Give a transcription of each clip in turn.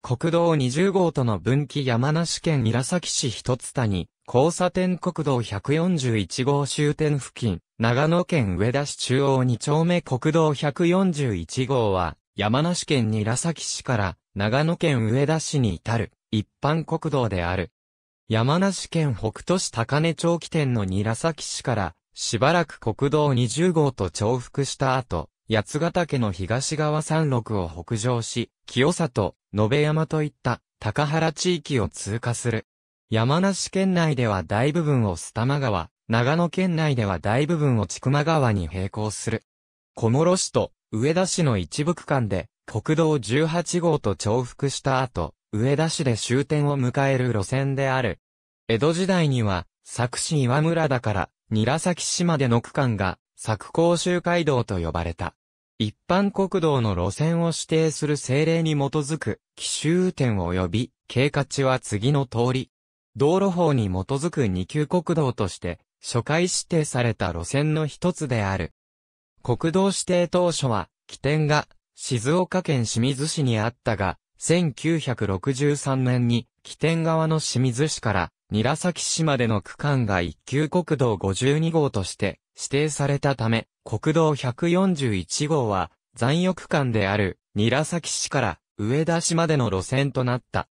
国道20号との分岐山梨県韮崎市一つ谷、交差点国道141号終点付近、長野県上田市中央2丁目国道141号は、山梨県韮崎市から長野県上田市に至る一般国道である。山梨県北都市高根町起点の韮崎市からしばらく国道20号と重複した後、八ヶ岳の東側山麓を北上し、清里、延山といった高原地域を通過する。山梨県内では大部分を須玉川、長野県内では大部分を千曲川に並行する。小諸市と上田市の一部区間で国道18号と重複した後、上田市で終点を迎える路線である。江戸時代には、佐久市岩村だから、韮崎市までの区間が、佐久甲州街道と呼ばれた。一般国道の路線を指定する政令に基づく、奇襲点及び、経過値は次の通り。道路法に基づく二級国道として、初回指定された路線の一つである。国道指定当初は、起点が、静岡県清水市にあったが、1963年に、起点側の清水市から、韮崎市までの区間が一級国道52号として指定されたため、国道141号は残余区間である韮崎市から上田市までの路線となった。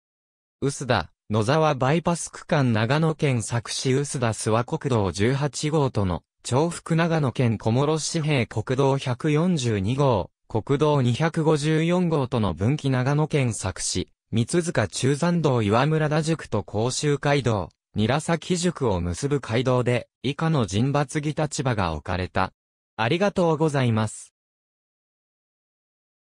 薄田、野沢バイパス区間長野県佐久市薄田諏訪国道18号との重複長野県小諸市平国道142号、国道254号との分岐長野県佐久市、三塚中山道岩村田塾と甲州街道、韮崎塾を結ぶ街道で、以下の人抜着立場が置かれた。ありがとうございます。